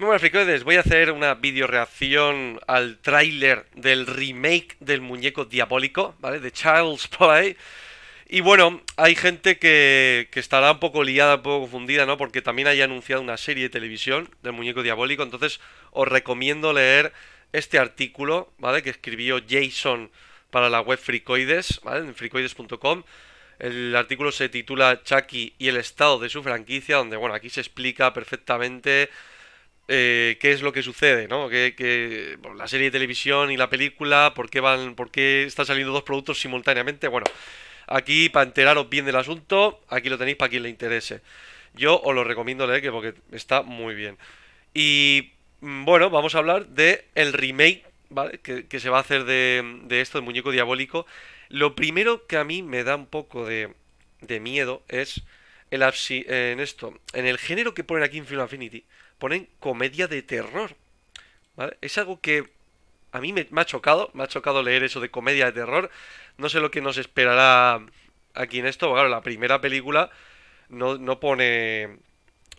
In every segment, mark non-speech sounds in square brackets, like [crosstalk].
Muy buenas fricoides, voy a hacer una videoreacción al tráiler del remake del muñeco diabólico, ¿vale? De Charles Play. Y bueno, hay gente que, estará un poco liada, un poco confundida, ¿no? Porque también hay anunciado una serie de televisión del muñeco diabólico, entonces os recomiendo leer este artículo, ¿vale? Que escribió Jason para la web Fricoides, ¿vale? En fricoides.com. El artículo se titula Chucky y el estado de su franquicia, donde, bueno, aquí se explica perfectamente eh, qué es lo que sucede, ¿no? Que, la serie de televisión y la película, ¿por qué, van, ¿por qué están saliendo dos productos simultáneamente? Bueno, aquí para enteraros bien del asunto, aquí lo tenéis para quien le interese. Yo os lo recomiendo leer que porque está muy bien. Y mm, bueno, vamos a hablar de el remake ¿vale? que, se va a hacer de, esto, de Muñeco Diabólico. Lo primero que a mí me da un poco de, de miedo es el en esto, en el género que ponen aquí en Film Affinity ponen comedia de terror. ¿vale? Es algo que a mí me, ha chocado, me ha chocado leer eso de comedia de terror. No sé lo que nos esperará aquí en esto. Claro, la primera película no, no pone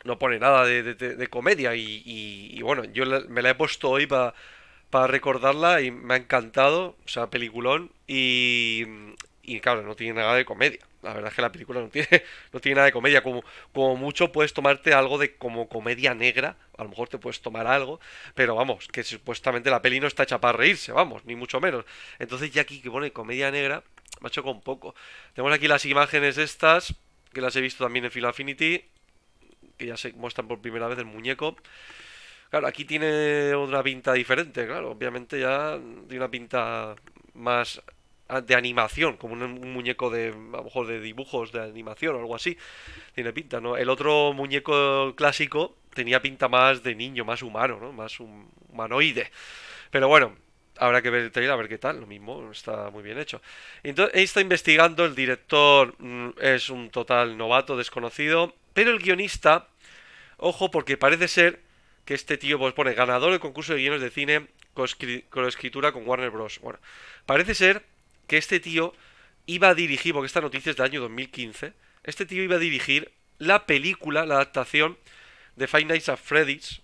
no pone nada de, comedia y, bueno, yo me la he puesto hoy para recordarla y me ha encantado, o sea, peliculón y, y claro, no tiene nada de comedia. La verdad es que la película no tiene, [laughs] no tiene nada de comedia. Como, como mucho puedes tomarte algo de como comedia negra, a lo mejor te puedes tomar algo, pero vamos, que supuestamente la peli no está hecha para reírse, vamos, ni mucho menos. Entonces ya aquí que pone comedia negra, Me ha macho con poco. Tenemos aquí las imágenes estas, que las he visto también en Final Affinity, que ya se muestran por primera vez el muñeco. Claro, aquí tiene otra pinta diferente, claro, obviamente ya tiene una pinta más de animación, como un, muñeco de, a lo mejor, de dibujos de animación o algo así. Tiene pinta, ¿no? El otro muñeco clásico tenía pinta más de niño, más humano, ¿no? Más un, humanoide. Pero bueno, habrá que ver el trailer a ver qué tal, lo mismo, está muy bien hecho. Entonces, está investigando, el director mm, es un total novato, desconocido, pero el guionista, ojo, porque parece ser que este tío, pues pone ganador del concurso de guiones de cine con escritura con Warner Bros. Bueno, parece ser que este tío iba a dirigir, porque esta noticia es del año 2015, este tío iba a dirigir la película, la adaptación de Five Nights at Freddy's,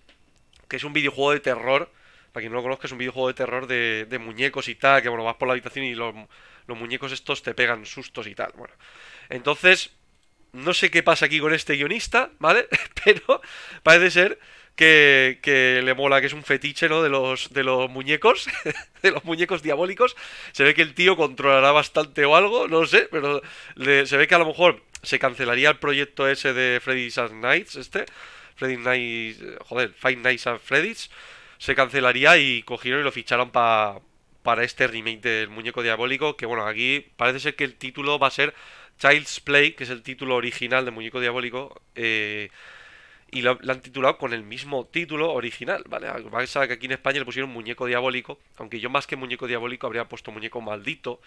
que es un videojuego de terror, para quien no lo conozca, es un videojuego de terror de, muñecos y tal, que bueno, vas por la habitación y los, los muñecos estos te pegan sustos y tal, bueno. Entonces, no sé qué pasa aquí con este guionista, ¿vale? [laughs] Pero parece ser que, le mola, que es un fetiche, ¿no? De los, de los muñecos, [laughs] de los muñecos diabólicos. Se ve que el tío controlará bastante o algo, no lo sé, pero se ve que a lo mejor se cancelaría el proyecto ese de Freddy's and Nights, este. Freddy's Nights, eh, joder, Five Nights at Freddy's. Se cancelaría y cogieron y lo ficharon para para este remake del muñeco diabólico, que bueno, aquí parece ser que el título va a ser Child's Play, que es el título original de Muñeco Diabólico, eh, y lo, han titulado con el mismo título original, ¿vale? Vais a que aquí en España le pusieron muñeco diabólico, aunque yo más que muñeco diabólico habría puesto muñeco maldito,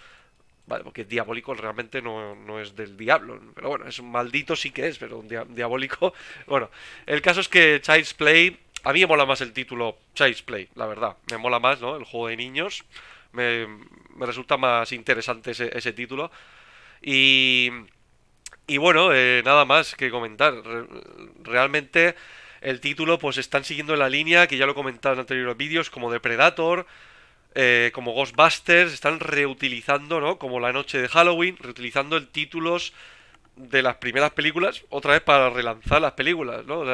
¿vale? Porque diabólico realmente no, es del diablo, pero bueno, es un maldito sí que es, pero un diabólico, [laughs] bueno, el caso es que Child's Play, a mí me mola más el título Child's Play, la verdad, me mola más, ¿no? El juego de niños, me, me resulta más interesante ese, ese título y y bueno, eh, nada más que comentar. realmente el título pues están siguiendo la línea que ya lo he en anteriores vídeos, como de Predator, eh, como Ghostbusters, están reutilizando, ¿no? Como la noche de Halloween, reutilizando el títulos de las primeras películas otra vez para relanzar las películas, ¿no?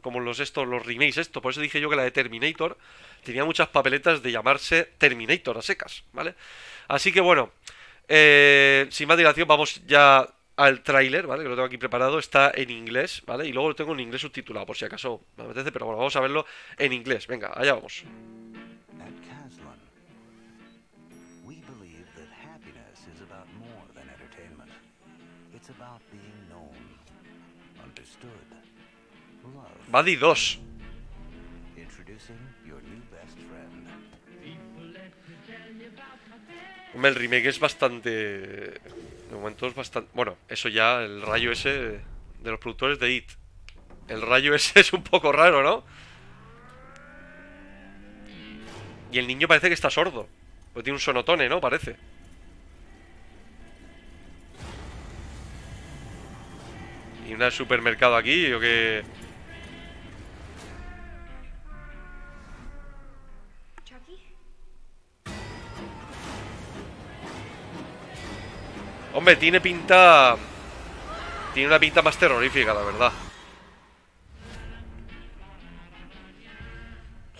como los estos, los remakes esto. Por eso dije yo que la de Terminator tenía muchas papeletas de llamarse Terminator a secas, ¿vale? Así que bueno, eh, sin más dilación vamos ya al tráiler, ¿vale? Que lo tengo aquí preparado, está en inglés, ¿vale? Y luego lo tengo en inglés subtitulado, por si acaso me apetece, pero bueno, vamos a verlo en inglés. Venga, allá vamos. Buddy 2. Hombre, el remake es bastante... De momento es bastante... Bueno, eso ya, el rayo ese de los productores de IT. El rayo ese [laughs] es un poco raro, ¿no? Y el niño parece que está sordo. Porque tiene un sonotone, ¿no? Parece. Y un supermercado aquí, o que... Hombre, tiene pinta... Tiene una pinta más terrorífica, la verdad.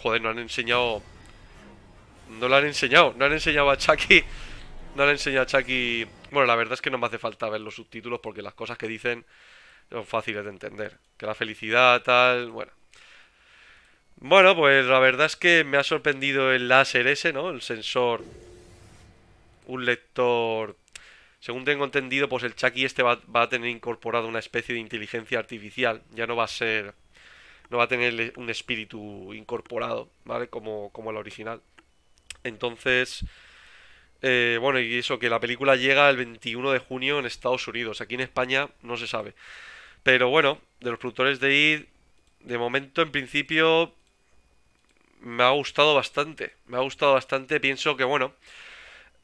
Joder, no han enseñado... No lo han enseñado. No han enseñado a Chucky... No le han enseñado a Chucky... Bueno, la verdad es que no me hace falta ver los subtítulos porque las cosas que dicen son fáciles de entender. Que la felicidad, tal... Bueno. Bueno, pues la verdad es que me ha sorprendido el láser ese, ¿no? El sensor... Un lector según tengo entendido, pues el Chucky este va, a tener incorporado una especie de inteligencia artificial. Ya no va a ser. No va a tener un espíritu incorporado, ¿vale? Como, como el original. Entonces. Eh, bueno, y eso, que la película llega el 21 de junio en Estados Unidos. Aquí en España no se sabe. Pero bueno, de los productores de ID, de momento, en principio. Me ha gustado bastante. Me ha gustado bastante. Pienso que, bueno.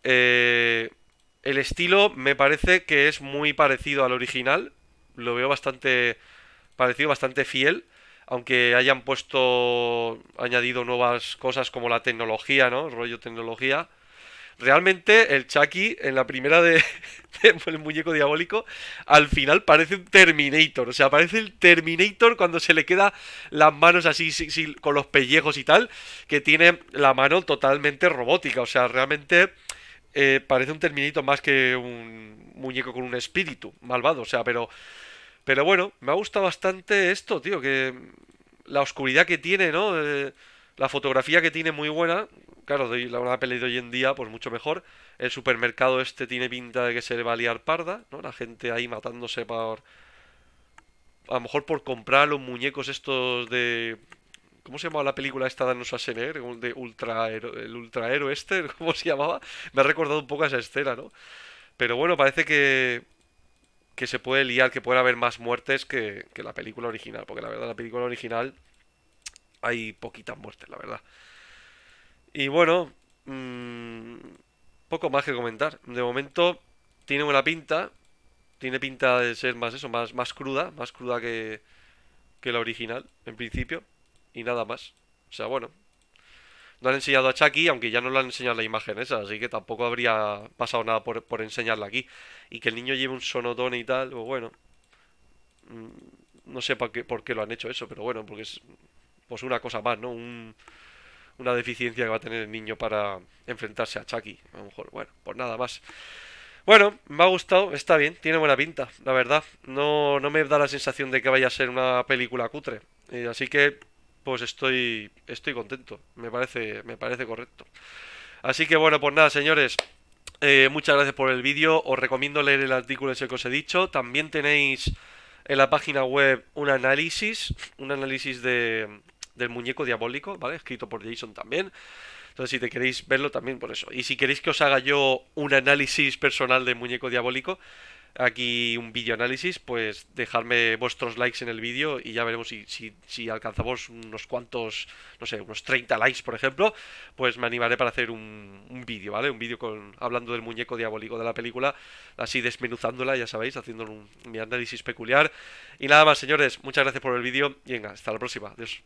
Eh el estilo me parece que es muy parecido al original. Lo veo bastante parecido, bastante fiel. Aunque hayan puesto, añadido nuevas cosas como la tecnología, ¿no? Rollo tecnología. Realmente el Chucky en la primera de, [laughs] El muñeco diabólico al final parece un Terminator. O sea, parece el Terminator cuando se le queda las manos así con los pellejos y tal, que tiene la mano totalmente robótica. O sea, realmente eh, parece un terminito más que un muñeco con un espíritu malvado. O sea, pero, pero bueno, me ha gustado bastante esto, tío, que la oscuridad que tiene, ¿no? Eh, la fotografía que tiene muy buena. Claro, de la peli de hoy en día, pues mucho mejor. El supermercado este tiene pinta de que se le va a liar parda, ¿no? La gente ahí matándose por... A lo mejor por comprar los muñecos estos de... ¿Cómo se llamaba la película esta de Arnold De ultra, el ultrahéroe este, [laughs] ¿cómo se llamaba? Me ha recordado un poco a esa escena, ¿no? Pero bueno, parece que, que se puede liar, que puede haber más muertes que, la película original. Porque la verdad, la película original hay poquitas muertes, la verdad. Y bueno, mm, poco más que comentar. De momento tiene buena pinta. Tiene pinta de ser más eso, más, más cruda, más cruda que, que la original, en principio y nada más. O sea, bueno. No han enseñado a Chucky, aunque ya no le han enseñado la imagen esa, así que tampoco habría pasado nada por, enseñarla aquí. Y que el niño lleve un sonotone y tal, pues bueno. Mm, no sé por qué, por qué lo han hecho eso, pero bueno, porque es pues una cosa más, ¿no? una deficiencia que va a tener el niño para enfrentarse a Chucky. A lo mejor, bueno, pues nada más. Bueno, me ha gustado, está bien, tiene buena pinta, la verdad. No, no me da la sensación de que vaya a ser una película cutre. Eh, así que pues estoy, estoy contento. Me parece, me parece correcto. Así que bueno, pues nada, señores. Eh, muchas gracias por el vídeo. Os recomiendo leer el artículo ese que os he dicho. También tenéis en la página web un análisis, un análisis de, del muñeco diabólico, ¿vale? Escrito por Jason también. Entonces, si te queréis verlo también por eso. Y si queréis que os haga yo un análisis personal del muñeco diabólico, aquí un vídeo análisis, pues dejadme vuestros likes en el vídeo y ya veremos si, alcanzamos unos cuantos, no sé, unos 30 likes, por ejemplo, pues me animaré para hacer un, un vídeo, ¿vale? Un vídeo con hablando del muñeco diabólico de la película, así desmenuzándola, ya sabéis, haciendo un, mi análisis peculiar. Y nada más, señores, muchas gracias por el vídeo y venga, hasta la próxima. Adiós.